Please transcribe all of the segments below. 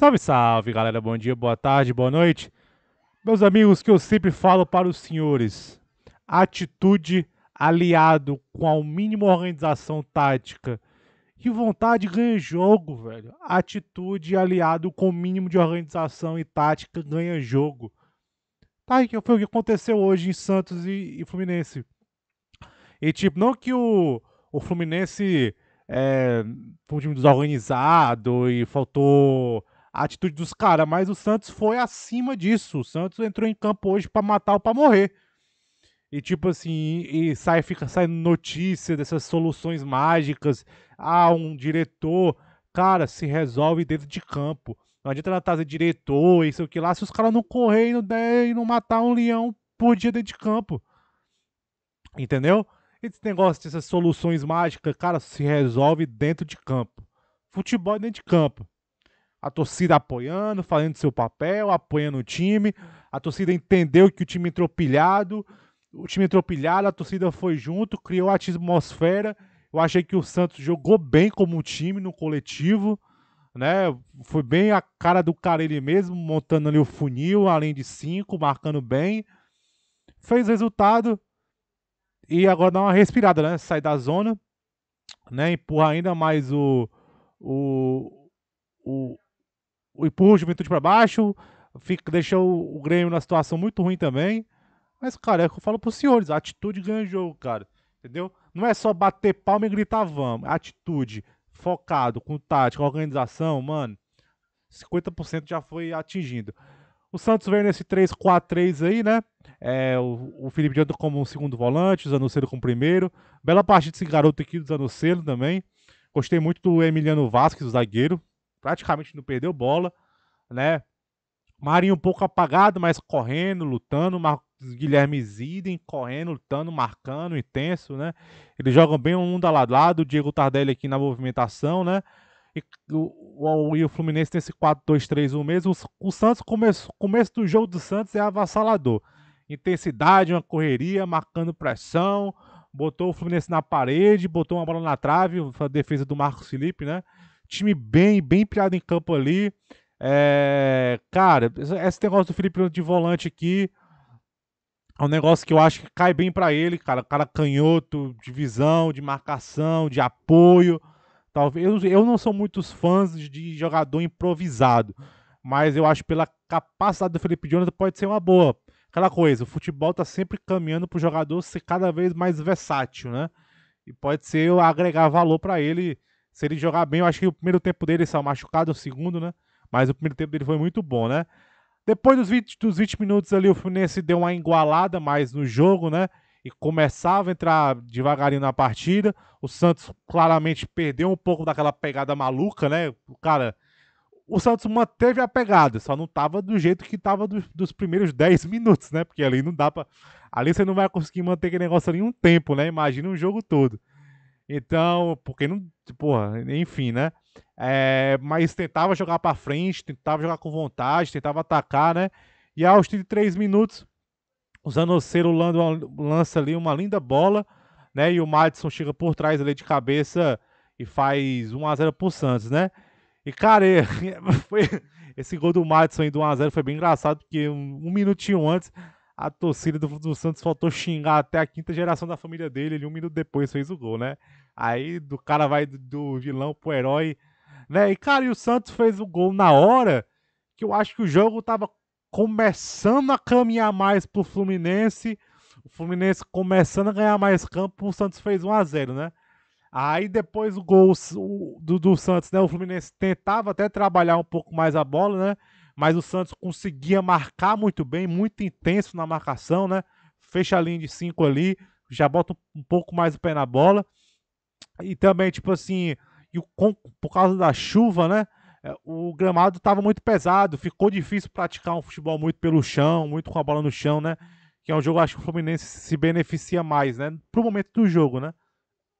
Salve, salve, galera. Bom dia, boa tarde, boa noite. Meus amigos, que eu sempre falo para os senhores, atitude aliado com a mínima organização tática e vontade ganha jogo, velho. Atitude aliado com o mínimo de organização e tática ganha jogo. Tá, que foi o que aconteceu hoje em Santos e, e Fluminense. E tipo, não que o, o Fluminense é, foi um time desorganizado e faltou a atitude dos caras, mas o Santos foi acima disso. O Santos entrou em campo hoje para matar ou para morrer. E tipo assim, e sai, fica saindo notícia dessas soluções mágicas. Ah, um diretor, cara, se resolve dentro de campo. Não adianta ela trazer diretor, isso que lá, se os caras não correrem, não não matar um leão por dia dentro de campo. Entendeu? Esse negócio dessas soluções mágicas, cara, se resolve dentro de campo. Futebol é dentro de campo a torcida apoiando, fazendo seu papel, apoiando o time. A torcida entendeu que o time entrou pilhado, o time entrou pilhado, a torcida foi junto, criou a atmosfera. Eu achei que o Santos jogou bem como um time no coletivo, né? Foi bem a cara do cara ele mesmo, montando ali o funil, além de cinco, marcando bem. Fez resultado e agora dá uma respirada, né? Sai da zona, né? Empurra ainda mais o, o, o, empurra o Juventude para baixo, fica, deixou o Grêmio na situação muito ruim também. Mas, cara, é o que eu falo pros senhores, a atitude ganha jogo, cara. Entendeu? Não é só bater palma e gritar vamos. Atitude, focado, com tática, organização, mano, 50% já foi atingido. O Santos veio nesse 3-4-3 aí, né? É, o, o Felipe Diante como um segundo volante, o Zanocelo como primeiro. Bela partida desse garoto aqui do Zanocelo também. Gostei muito do Emiliano Vasquez, o zagueiro praticamente não perdeu bola, né? Marinho um pouco apagado, mas correndo, lutando. Mar Guilherme Zidem correndo, lutando, marcando, intenso, né? Eles jogam bem um da lado lado. O Diego Tardelli aqui na movimentação, né? E o, o, e o Fluminense tem esse 4-2-3-1 mesmo. O, o Santos, começo, começo do jogo do Santos é avassalador. Intensidade, uma correria, marcando pressão. Botou o Fluminense na parede, botou uma bola na trave, a defesa do Marcos Felipe, né? time bem, bem piado em campo ali. É, cara, esse negócio do Felipe de volante aqui é um negócio que eu acho que cai bem para ele, cara. Cara canhoto, de visão, de marcação, de apoio. Talvez eu, eu não sou muitos fãs de, de jogador improvisado, mas eu acho pela capacidade do Felipe Jonathan pode ser uma boa. Aquela coisa, o futebol tá sempre caminhando pro jogador ser cada vez mais versátil, né? E pode ser agregar valor para ele se ele jogar bem, eu acho que o primeiro tempo dele saiu machucado, o segundo, né? Mas o primeiro tempo dele foi muito bom, né? Depois dos 20, dos 20 minutos ali, o Fluminense deu uma igualada mais no jogo, né? E começava a entrar devagarinho na partida. O Santos claramente perdeu um pouco daquela pegada maluca, né? O cara. O Santos manteve a pegada, só não tava do jeito que tava do, dos primeiros 10 minutos, né? Porque ali não dá pra. Ali você não vai conseguir manter aquele negócio ali um tempo, né? Imagina um jogo todo. Então, porque não. Porra, tipo, enfim, né? É, mas tentava jogar para frente, tentava jogar com vontade, tentava atacar, né? E aos 33 minutos, o Zanocelo lança ali uma linda bola, né? E o Madison chega por trás ali de cabeça e faz 1x0 pro Santos, né? E, cara, foi, esse gol do Madison aí do 1x0 foi bem engraçado, porque um, um minutinho antes a torcida do, do, Santos faltou xingar até a quinta geração da família dele, ele um minuto depois fez o gol, né? Aí do cara vai do, do vilão pro herói, né? E cara, e o Santos fez o gol na hora que eu acho que o jogo tava começando a caminhar mais pro Fluminense. O Fluminense começando a ganhar mais campo, o Santos fez 1 a 0, né? Aí depois o gol do, do Santos, né? O Fluminense tentava até trabalhar um pouco mais a bola, né? Mas o Santos conseguia marcar muito bem, muito intenso na marcação, né? Fecha a linha de 5 ali, já bota um pouco mais o pé na bola. E também, tipo assim, e por causa da chuva, né? É, o gramado estava muito pesado, ficou difícil praticar um futebol muito pelo chão, muito com a bola no chão, né? Que é um jogo acho que o Fluminense se beneficia mais, né? Pro momento do jogo, né?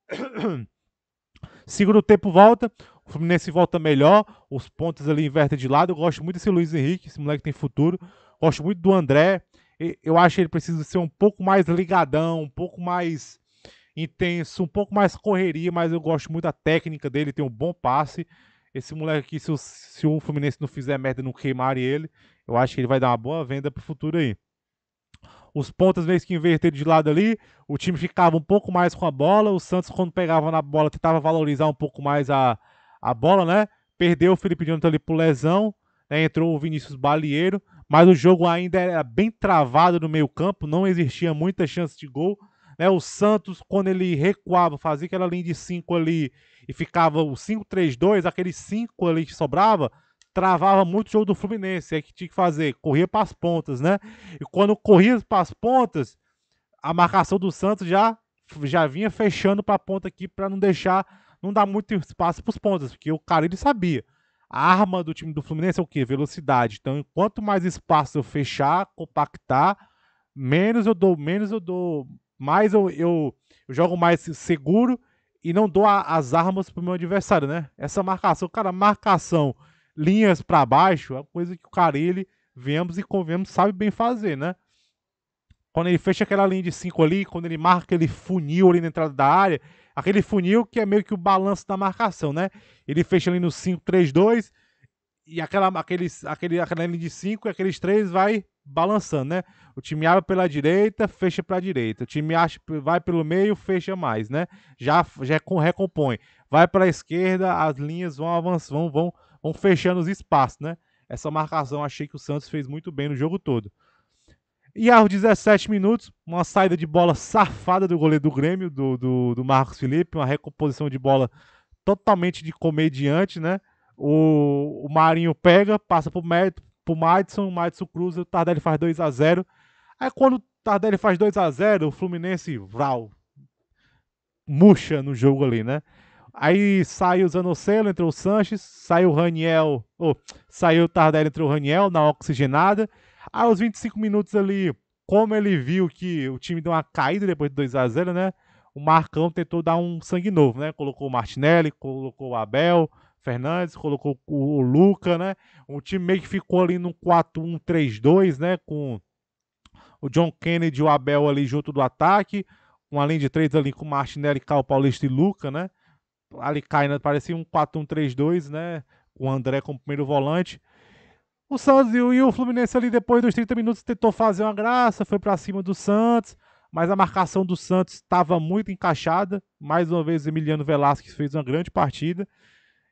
Segundo tempo volta, o Fluminense volta melhor, os pontos ali invertem de lado. Eu gosto muito desse Luiz Henrique, esse moleque tem futuro. Gosto muito do André. Eu acho que ele precisa ser um pouco mais ligadão, um pouco mais intenso, um pouco mais correria, mas eu gosto muito da técnica dele, tem um bom passe. Esse moleque aqui, se o, se o Fluminense não fizer merda e não queimar ele, eu acho que ele vai dar uma boa venda pro futuro aí. Os pontas meio que inverteram de lado ali, o time ficava um pouco mais com a bola, o Santos quando pegava na bola tentava valorizar um pouco mais a, a bola, né? Perdeu o Felipe Jonathan ali por lesão, né? entrou o Vinícius Balieiro, mas o jogo ainda era bem travado no meio campo, não existia muita chance de gol. Né? O Santos, quando ele recuava, fazia aquela linha de 5 ali e ficava o 5-3-2, aqueles 5 ali que sobrava, travava muito o jogo do Fluminense. Aí é que tinha que fazer? Corria para as pontas, né? E quando corria para as pontas, a marcação do Santos já, já vinha fechando para a ponta aqui para não deixar, não dar muito espaço para os pontas, porque o cara ele sabia. A arma do time do Fluminense é o quê? Velocidade. Então, quanto mais espaço eu fechar, compactar, menos eu dou, menos eu dou, mais eu, eu, eu jogo mais seguro e não dou a, as armas pro meu adversário, né? Essa marcação, cara, marcação, linhas para baixo, é coisa que o cara, ele, vemos e convemos, sabe bem fazer, né? Quando ele fecha aquela linha de 5 ali, quando ele marca aquele funil ali na entrada da área, aquele funil que é meio que o balanço da marcação, né? Ele fecha ali no 5-3-2, e aquela, aqueles, aquele, aquela linha de cinco, aqueles três vai balançando, né? O time abre pela direita, fecha a direita. O time acha, vai pelo meio, fecha mais, né? Já, já recompõe. Vai para a esquerda, as linhas vão avançando, vão, vão, vão fechando os espaços, né? Essa marcação achei que o Santos fez muito bem no jogo todo. E aos 17 minutos, uma saída de bola safada do goleiro do Grêmio, do, do, do Marcos Felipe, uma recomposição de bola totalmente de comediante, né? O, o Marinho pega, passa pro, Mérito, pro Madison, o Madison cruza, o Tardelli faz 2 a 0 Aí quando o Tardelli faz 2 a 0 o Fluminense, vral, murcha no jogo ali, né? Aí saiu o Zanocelo, entrou o Sanches, saiu o Raniel, oh, saiu o Tardelli, entrou o Raniel na oxigenada. Aí aos 25 minutos ali, como ele viu que o time deu uma caída depois de 2 a 0 né? O Marcão tentou dar um sangue novo, né? Colocou o Martinelli, colocou o Abel, Fernandes, colocou o Luca, né? Um time meio que ficou ali no 4-1-3-2, né? Com o John Kennedy e o Abel ali junto do ataque. um além de três ali com Martinelli, Cal Paulista e Luca, né? Ali caindo, parecia um 4-1-3-2, né? Com o André como primeiro volante. O Santos e o Fluminense ali depois dos 30 minutos tentou fazer uma graça, foi para cima do Santos, mas a marcação do Santos estava muito encaixada. Mais uma vez, Emiliano Velasquez fez uma grande partida.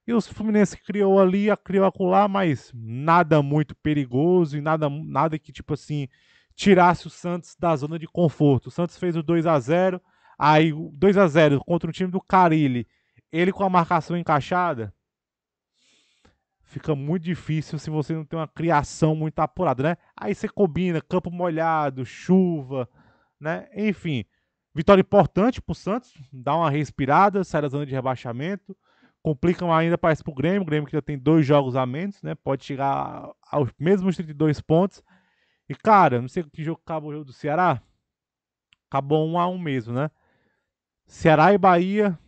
E o Fluminense criou ali, criou acolá, mas nada muito perigoso e nada, nada que, tipo assim, tirasse o Santos da zona de conforto. O Santos fez o 2 a 0 aí 2 a 0 contra o time do Carilli. Ele com a marcação encaixada, fica muito difícil se você não tem uma criação muito apurada, né? Aí você combina campo molhado, chuva, né? Enfim, vitória importante pro Santos, dá uma respirada, sai da zona de rebaixamento complicam ainda parece para o Grêmio. O Grêmio que já tem dois jogos a menos, né? Pode chegar aos mesmos 32 pontos. E, cara, não sei que jogo acabou o jogo do Ceará. Acabou um a um mesmo, né? Ceará e Bahia,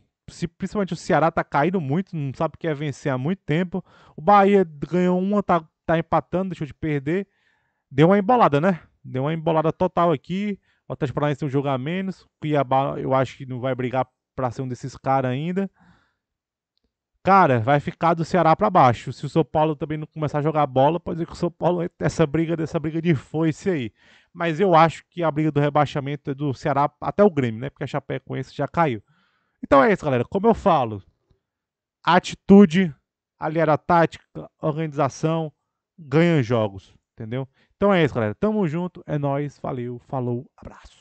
principalmente o Ceará tá caindo muito, não sabe o que é vencer há muito tempo. O Bahia ganhou uma, tá, tá empatando, deixou de perder. Deu uma embolada, né? Deu uma embolada total aqui. O Atlético Paranaense tem um jogo a menos. O Cuiabá, eu acho que não vai brigar para ser um desses caras ainda cara, vai ficar do Ceará para baixo. Se o São Paulo também não começar a jogar bola, pode dizer que o São Paulo entra essa briga dessa briga de foice aí. Mas eu acho que a briga do rebaixamento é do Ceará até o Grêmio, né? Porque a Chapecoense já caiu. Então é isso, galera. Como eu falo, atitude, era tática, organização, ganha jogos, entendeu? Então é isso, galera. Tamo junto, é nós, valeu, falou, abraço.